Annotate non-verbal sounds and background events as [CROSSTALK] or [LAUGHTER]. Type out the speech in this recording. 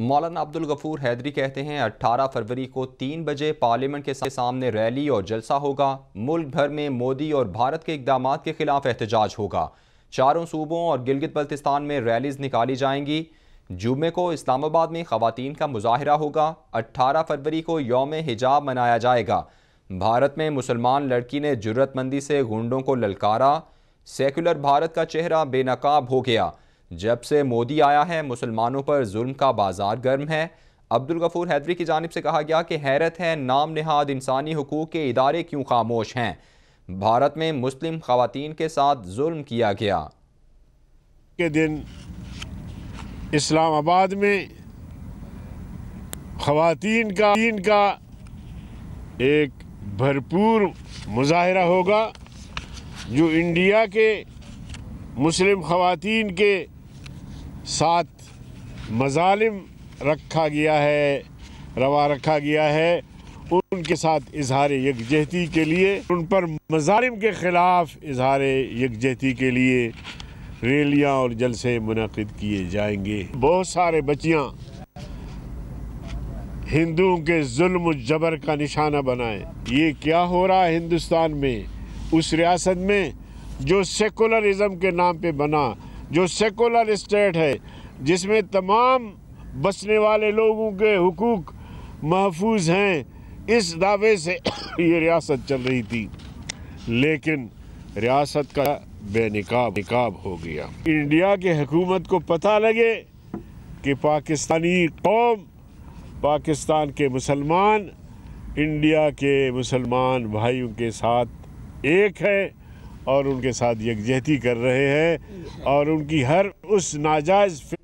मौलाना अब्दुल गफूर हैदरी कहते हैं 18 फरवरी को तीन बजे पार्लियामेंट के सामने रैली और जलसा होगा मुल्क भर में मोदी और भारत के इकदाम के खिलाफ एहतजाज होगा चारों सूबों और गिलगित बल्तिस्तान में रैलीज निकाली जाएंगी जुमे को इस्लामाबाद में ख़वातीन का मुजाहरा होगा अट्ठारह फरवरी को योम हिजाब मनाया जाएगा भारत में मुसलमान लड़की ने जरूरतमंदी से गुंडों को ललकारा सेकुलर भारत का चेहरा बेनकाब हो गया जब से मोदी आया है मुसलमानों पर जुल्म का बाजार गर्म है अब्दुल गफूर हैदरी की जानब से कहा गया कि हैरत है नाम नहाद इंसानी हकूक़ के इदारे क्यों खामोश हैं भारत में मुस्लिम खातन के साथ जुल्म किया गया के दिन इस्लामाबाद में खातन का तीन का एक भरपूर मुजाहरा होगा जो इंडिया के मुस्लिम खातन के साथ मजालिम रखा गया है रवा रखा गया है उनके साथ इजहार यकजहती के लिए उन पर मजालिम के ख़िलाफ़ इजहार यकजहती के लिए रैलियाँ और जलसे मुनद किए जाएंगे बहुत सारे बच्चियाँ हिंदुओं के जुल्म जबर का निशाना बनाए ये क्या हो रहा है हिंदुस्तान में उस रियासत में जो सेकुलरिज्म के नाम पे बना जो सेकुलर स्टेट है जिसमें तमाम बसने वाले लोगों के हकूक़ महफूज हैं इस दावे से [COUGHS] ये रियासत चल रही थी लेकिन रियासत का बेनकाब निकाब हो गया इंडिया के हकूमत को पता लगे कि पाकिस्तानी कौम पाकिस्तान के मुसलमान इंडिया के मुसलमान भाइयों के साथ एक है और उनके साथ यकजहती कर रहे हैं और उनकी हर उस नाजायज़